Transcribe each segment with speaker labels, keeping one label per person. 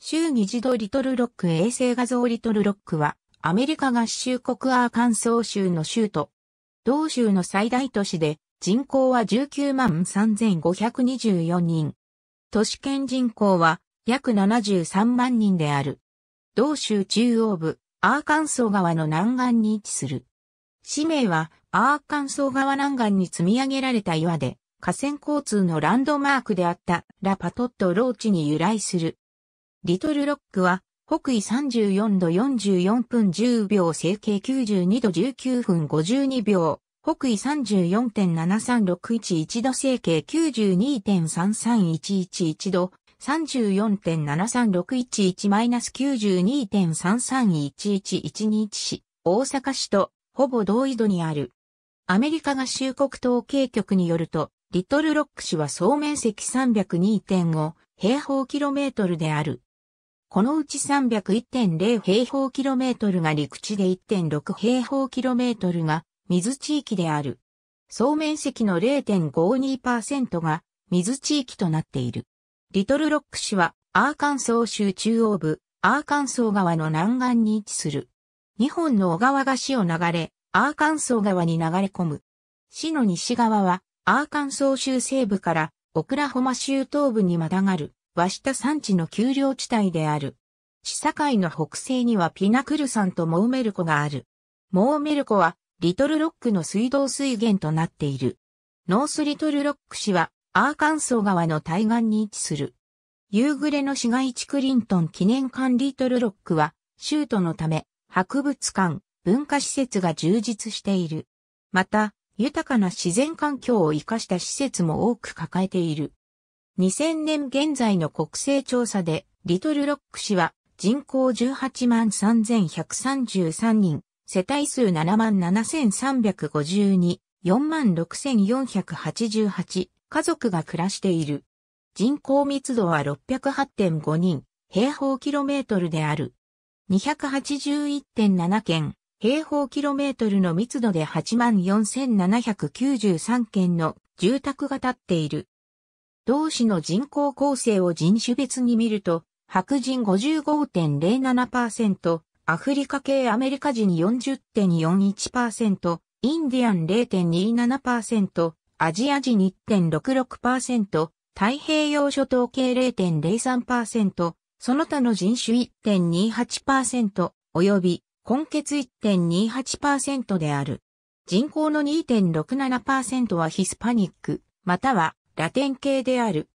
Speaker 1: 州議事堂リトルロック衛星画像リトルロックは、アメリカ合衆国アーカンソー州の州都。同州の最大都市で、人口は19万3524人。都市圏人口は約73万人である。同州中央部、アーカンソー川の南岸に位置する。市名はアーカンソー川南岸に積み上げられた岩で、河川交通のランドマークであったラパトットローチに由来する。リトルロックは、北緯34度44分10秒整形92度19分52秒、北緯34.7361度整形92.33111度、34.73611-92.3311111市、大阪市とほぼ同緯度にある。アメリカ合衆国統計局によると、リトルロック市は総面積302.5平方キロメートルである。このうち301.0平方キロメートルが陸地で1.6平方キロメートルが水地域である。総面積の0.52%が水地域となっている。リトルロック市はアーカンソー州中央部、アーカンソー川の南岸に位置する。日本の小川が市を流れ、アーカンソー川に流れ込む。市の西側はアーカンソー州西部からオクラホマ州東部にまたがる。和下山地の丘陵地帯である。地境の北西にはピナクル山とモーメル湖がある。モーメル湖はリトルロックの水道水源となっている。ノースリトルロック市はアーカンソー川の対岸に位置する。夕暮れの市街地クリントン記念館リトルロックは州都のため博物館、文化施設が充実している。また、豊かな自然環境を生かした施設も多く抱えている。2000年現在の国勢調査で、リトルロック市は人口18万3133人、世帯数7万7352、4万6488、家族が暮らしている。人口密度は608.5人、平方キロメートルである。281.7件、平方キロメートルの密度で84,793件の住宅が建っている。同市の人口構成を人種別に見ると、白人55.07%、アフリカ系アメリカ人40.41%、インディアン0.27%、アジア人1.66%、太平洋諸島系0.03%、その他の人種1.28%、及び、根欠1.28%である。人口の2.67%はヒスパニック、またはラテン系である。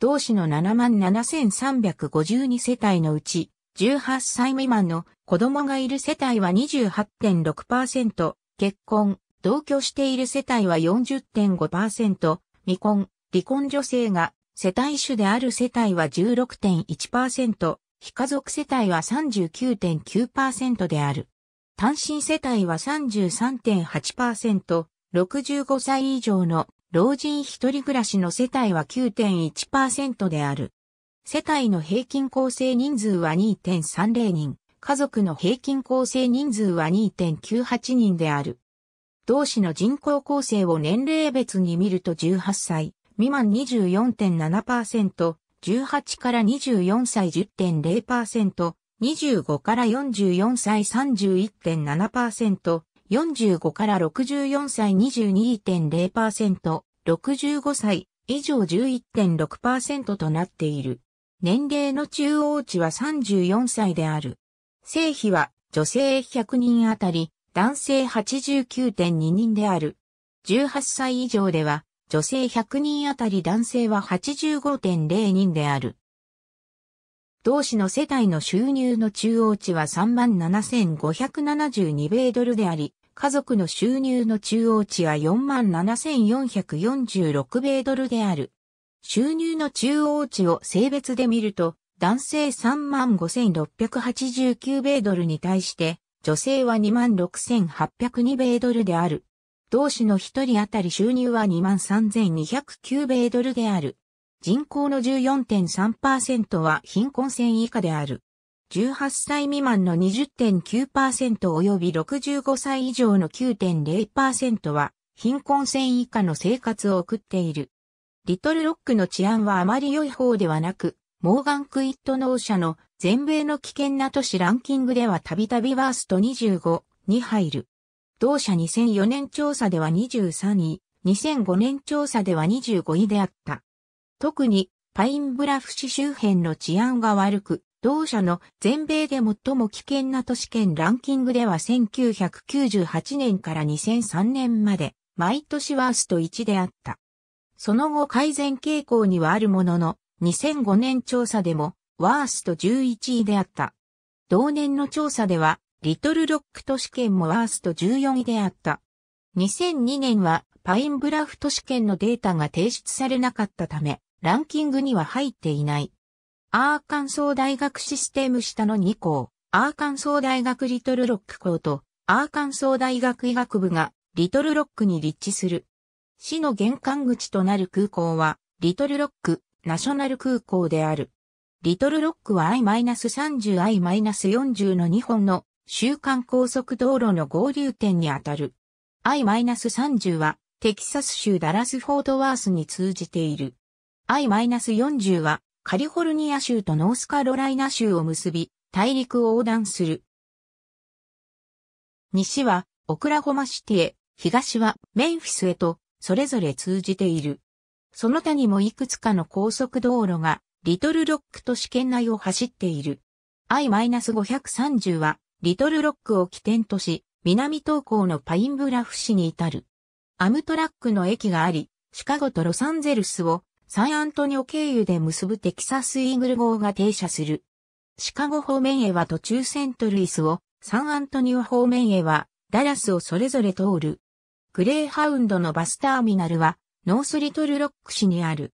Speaker 1: 同市の77,352世帯のうち、18歳未満の子供がいる世帯は28.6%、結婚、同居している世帯は40.5%、未婚、離婚女性が世帯主である世帯は16.1%、非家族世帯は39.9%である。単身世帯は33.8%、65歳以上の老人一人暮らしの世帯は9.1%である。世帯の平均構成人数は2.30人、家族の平均構成人数は2.98人である。同市の人口構成を年齢別に見ると18歳、未満24.7%、18から24歳10.0%、25から44歳31.7%、45から64歳22.0%、65歳以上11.6%となっている。年齢の中央値は34歳である。性比は女性100人あたり、男性89.2人である。18歳以上では、女性100人あたり男性は85.0人である。同市の世帯の収入の中央値は37,572米ドルであり、家族の収入の中央値は47,446米ドルである。収入の中央値を性別で見ると、男性35,689米ドルに対して、女性は26,802米ドルである。同氏の一人当たり収入は23,209米ドルである。人口の14.3%は貧困線以下である。18歳未満の20.9%及び65歳以上の9.0%は貧困線以下の生活を送っている。リトルロックの治安はあまり良い方ではなく、モーガン・クイット農社の全米の危険な都市ランキングではたびたびワースト25に入る。同社2004年調査では23位、2005年調査では25位であった。特にパインブラフ市周辺の治安が悪く、同社の全米で最も危険な都市圏ランキングでは1998年から2003年まで毎年ワースト1であった。その後改善傾向にはあるものの、2005年調査でもワースト11位であった。同年の調査では、リトルロック都市圏もワースト14位であった。2002年はパインブラフ都市圏のデータが提出されなかったため、ランキングには入っていない。アーカンソー大学システム下の2校、アーカンソー大学リトルロック校と、アーカンソー大学医学部が、リトルロックに立地する。市の玄関口となる空港は、リトルロック、ナショナル空港である。リトルロックは I-30、I-40 の2本の週間高速道路の合流点にあたる。I-30 はテキサス州ダラスフォートワースに通じている。I-40 はカリフォルニア州とノースカロライナ州を結び、大陸を横断する。西はオクラホマシティへ、東はメンフィスへと、それぞれ通じている。その他にもいくつかの高速道路が、リトルロック都市圏内を走っている。I-530 は、リトルロックを起点とし、南東港のパインブラフ市に至る。アムトラックの駅があり、シカゴとロサンゼルスをサンアントニオ経由で結ぶテキサスイーグル号が停車する。シカゴ方面へは途中セントルイスを、サンアントニオ方面へはダラスをそれぞれ通る。グレーハウンドのバスターミナルは、ノースリトルロック市にある。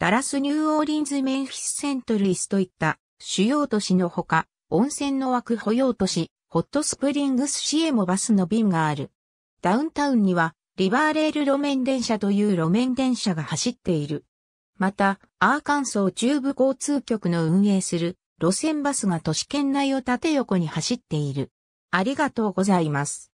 Speaker 1: ダラスニューオーリンズメンフィスセントルイスといった主要都市のほか、温泉の枠保養都市、ホットスプリングス市へもバスの便がある。ダウンタウンには、リバーレール路面電車という路面電車が走っている。また、アーカンソー中部交通局の運営する路線バスが都市圏内を縦横に走っている。ありがとうございます。